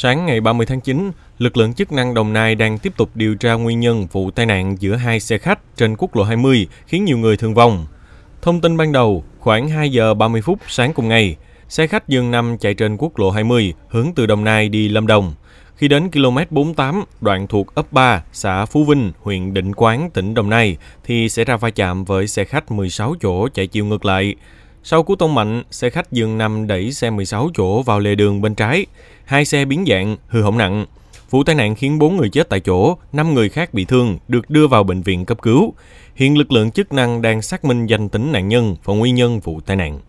Sáng ngày 30 tháng 9, lực lượng chức năng Đồng Nai đang tiếp tục điều tra nguyên nhân vụ tai nạn giữa hai xe khách trên quốc lộ 20 khiến nhiều người thương vong. Thông tin ban đầu, khoảng 2 giờ 30 phút sáng cùng ngày, xe khách Dương 5 chạy trên quốc lộ 20 hướng từ Đồng Nai đi Lâm Đồng. Khi đến km 48, đoạn thuộc ấp 3, xã Phú Vinh, huyện Định Quán, tỉnh Đồng Nai, thì xảy ra va chạm với xe khách 16 chỗ chạy chiều ngược lại. Sau cú tông mạnh, xe khách dường nằm đẩy xe 16 chỗ vào lề đường bên trái. Hai xe biến dạng, hư hỏng nặng. Vụ tai nạn khiến 4 người chết tại chỗ, 5 người khác bị thương, được đưa vào bệnh viện cấp cứu. Hiện lực lượng chức năng đang xác minh danh tính nạn nhân và nguyên nhân vụ tai nạn.